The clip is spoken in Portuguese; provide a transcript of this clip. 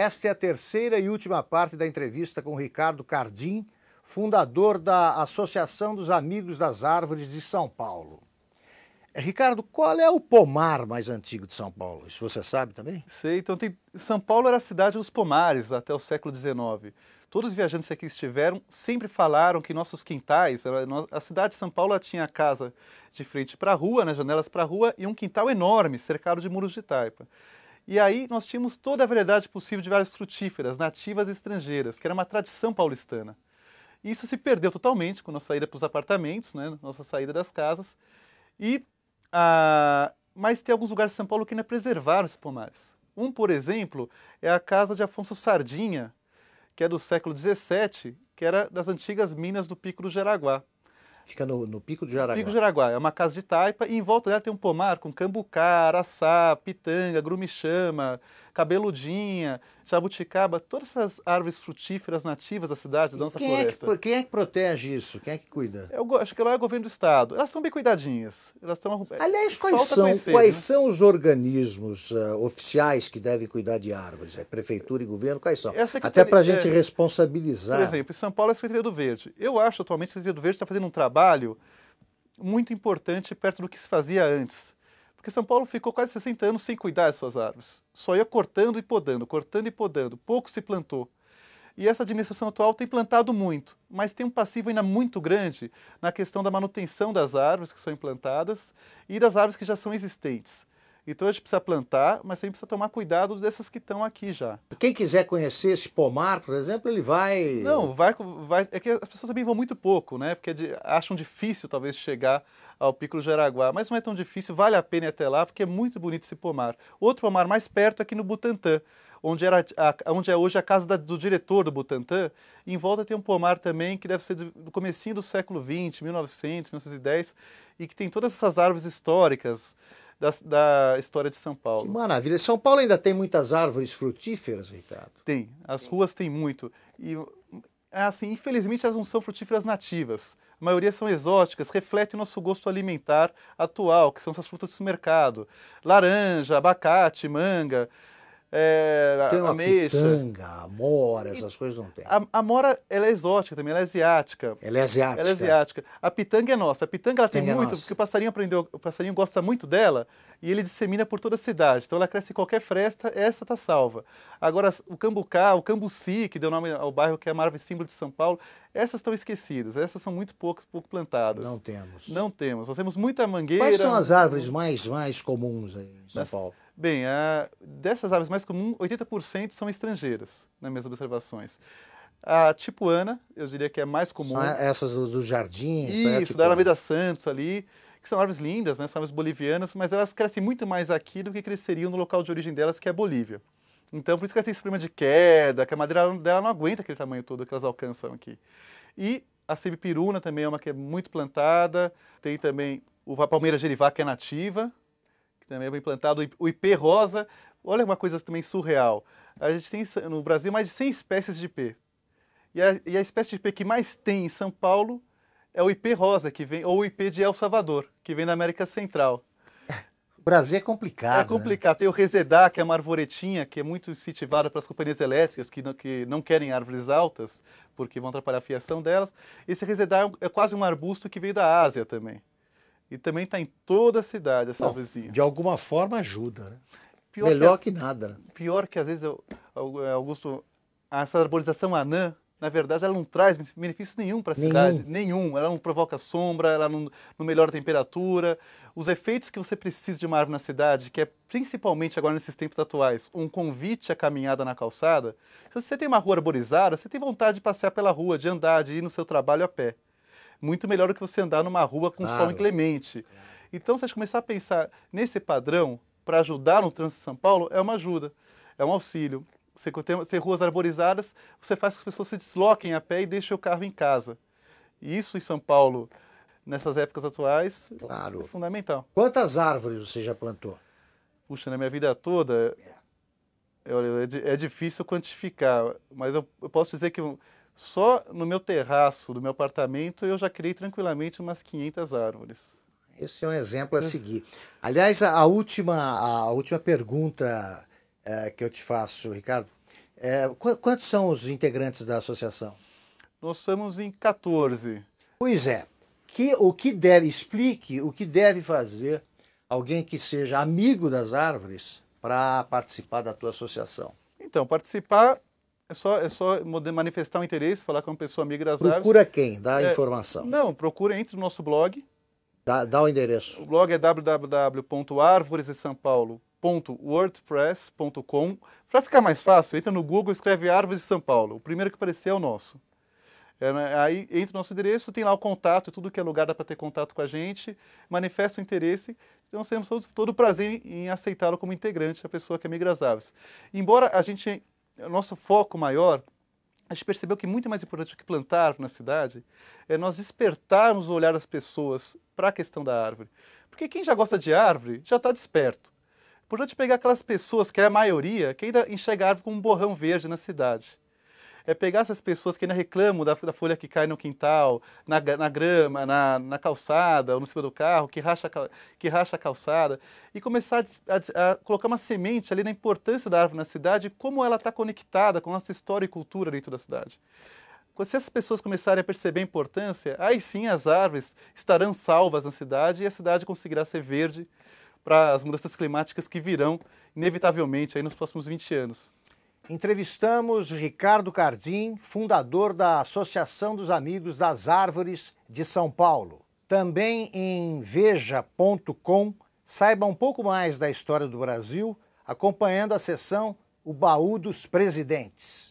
Esta é a terceira e última parte da entrevista com Ricardo Cardim, fundador da Associação dos Amigos das Árvores de São Paulo. Ricardo, qual é o pomar mais antigo de São Paulo? Isso você sabe também? Sei, então tem... São Paulo era a cidade dos pomares até o século XIX. Todos os viajantes que aqui estiveram sempre falaram que nossos quintais, a cidade de São Paulo tinha a casa de frente para a rua, né, janelas para a rua, e um quintal enorme, cercado de muros de taipa. E aí nós tínhamos toda a variedade possível de várias frutíferas, nativas e estrangeiras, que era uma tradição paulistana. E isso se perdeu totalmente com a nossa saída para os apartamentos, né, nossa saída das casas. E ah, mas tem alguns lugares de São Paulo que ainda preservaram esses pomares. Um, por exemplo, é a casa de Afonso Sardinha, que é do século XVII, que era das antigas minas do Pico do Jaraguá. Fica no, no Pico do Jaraguá. Pico do Jaraguá. É uma casa de taipa e em volta dela tem um pomar com cambucá, araçá, pitanga, grumichama, cabeludinha, jabuticaba, todas essas árvores frutíferas nativas da cidade, da nossa quem floresta. É que, quem é que protege isso? Quem é que cuida? Eu acho que lá é o governo do estado. Elas estão bem cuidadinhas. Elas estão. É, Aliás, quais, são, conhecer, quais né? são os organismos uh, oficiais que devem cuidar de árvores? É prefeitura e governo? Quais são? Até para a gente é, responsabilizar. Por exemplo, em São Paulo é a Secretaria do Verde. Eu acho atualmente a Secretaria do Verde está fazendo um trabalho muito importante perto do que se fazia antes porque São Paulo ficou quase 60 anos sem cuidar das suas árvores. Só ia cortando e podando, cortando e podando. Pouco se plantou. E essa administração atual tem plantado muito, mas tem um passivo ainda muito grande na questão da manutenção das árvores que são implantadas e das árvores que já são existentes. Então a gente precisa plantar, mas a gente precisa tomar cuidado dessas que estão aqui já. Quem quiser conhecer esse pomar, por exemplo, ele vai. Não, vai, vai. É que as pessoas também vão muito pouco, né? Porque é acham difícil talvez chegar ao Pico do Jaraguá, mas não é tão difícil, vale a pena ir até lá, porque é muito bonito esse pomar. Outro pomar mais perto é aqui no Butantã, onde, era a, onde é hoje a casa da, do diretor do Butantã. Em volta tem um pomar também que deve ser do comecinho do século XX, 1900, 1910, e que tem todas essas árvores históricas da, da, história de São Paulo. Que maravilha. São Paulo ainda tem muitas árvores frutíferas, Ricardo? Tem. As ruas têm muito. E, é assim, infelizmente elas não são frutíferas nativas. A maioria são exóticas, refletem o nosso gosto alimentar atual, que são essas frutas do mercado. Laranja, abacate, manga. É, tem uma pitanga, amora, essas e, coisas não tem. A amora, ela é exótica também, ela é asiática. Ela é asiática. Ela é asiática. A pitanga é nossa. A pitanga ela tem, tem é muito, é porque o passarinho aprendeu, o passarinho gosta muito dela e ele dissemina por toda a cidade. Então ela cresce em qualquer fresta, essa tá salva. Agora, o cambucá, o cambuci, que deu nome ao bairro, que é a maravilha símbolo de São Paulo, essas estão esquecidas, essas são muito poucas, pouco plantadas. Não temos. Não temos. Nós temos muita mangueira. Quais são as árvores mais, mais comuns aí em São Nas, Paulo? Bem, a, dessas aves mais comuns, 80% são estrangeiras, nas né, minhas observações. A tipuana, eu diria que é mais comum. São essas dos do jardins, né, Isso, da tipo Alameda Santos ali, que são árvores lindas, né, são árvores bolivianas, mas elas crescem muito mais aqui do que cresceriam no local de origem delas, que é a Bolívia. Então, por isso que elas têm esse problema de queda, que a madeira dela não aguenta aquele tamanho todo que elas alcançam aqui. E a cebipiruna também é uma que é muito plantada, tem também o palmeira gerivá, que é nativa, também foi implantado o IP rosa. Olha uma coisa também surreal. A gente tem no Brasil mais de 100 espécies de IP. E a, e a espécie de IP que mais tem em São Paulo é o IP rosa, que vem, ou o IP de El Salvador, que vem da América Central. O Brasil é complicado. É né? complicado. Né? Tem o resedá, que é uma arvoretinha, que é muito incentivada pelas companhias elétricas, que não, que não querem árvores altas, porque vão atrapalhar a fiação delas. Esse resedá é, um, é quase um arbusto que veio da Ásia também. E também está em toda a cidade essa Bom, luzinha. De alguma forma ajuda, né? Pior Melhor que, que, nada. Né? Pior que às vezes, eu, eh, Augusto, essa arborização anã, na verdade, ela não traz benefício nenhum para a cidade. Nenhum. Ela não provoca sombra, ela não, não melhora a temperatura. Os efeitos que você precisa de uma árvore na cidade, que é principalmente agora nesses tempos atuais, um convite à caminhada na calçada. Se você tem uma rua arborizada, você tem vontade de passear pela rua, de andar, de ir no seu trabalho a pé muito melhor do que você andar numa rua com claro. sol inclemente. Então, se a gente começar a pensar nesse padrão para ajudar no trânsito de São Paulo, é uma ajuda, é um auxílio. Você tem, você tem ruas arborizadas, você faz com que as pessoas se desloquem a pé e deixem o carro em casa. E isso em São Paulo, nessas épocas atuais, claro. é fundamental. Quantas árvores você já plantou? Puxa, na minha vida toda, é, é, é difícil quantificar, mas eu, eu posso dizer que só no meu terraço do meu apartamento eu já criei tranquilamente umas 500 árvores. Esse é um exemplo a né? seguir. Aliás, a última, a última pergunta é, que eu te faço, Ricardo, é, quantos são os integrantes da associação? Nós somos em 14. Pois é. Que, o que deve, explique o que deve fazer alguém que seja amigo das árvores para participar da tua associação. Então, participar é só, é só manifestar o um interesse, falar com uma pessoa amiga das procura Procura quem? Dá a é, informação. Não, procura entre no nosso blog. Dá, dá o endereço. O blog é www.arvoresdesampaulo.wordpress.com. Para ficar mais fácil, entra no Google, escreve Árvores de São Paulo. O primeiro que aparecer é o nosso. É, né, aí entra o nosso endereço, tem lá o contato, tudo que é lugar dá para ter contato com a gente, manifesta o interesse. Então, nós temos todo, o prazer em, em aceitá-lo como integrante da pessoa que é Migras Aves. Embora a gente o nosso foco maior, a gente percebeu que muito mais importante do que plantar árvore na cidade é nós despertarmos o olhar das pessoas para a questão da árvore. Porque quem já gosta de árvore já está desperto. É importante pegar aquelas pessoas, que é a maioria, que ainda enxerga a árvore como um borrão verde na cidade é pegar essas pessoas que ainda reclamam da, da folha que cai no quintal, na, na grama, na, na, calçada ou no cima do carro, que racha, que racha a calçada, e começar a, a, a colocar uma semente ali na importância da árvore na cidade como ela está conectada com a nossa história e cultura dentro da cidade se essas pessoas começarem a perceber a importância, aí sim as árvores estarão salvas na cidade e a cidade conseguirá ser verde para as mudanças climáticas que virão inevitavelmente aí nos próximos 20 anos entrevistamos Ricardo Cardim, fundador da Associação dos Amigos das Árvores de São Paulo. Também em veja.com, saiba um pouco mais da história do Brasil, acompanhando a sessão O Baú dos Presidentes.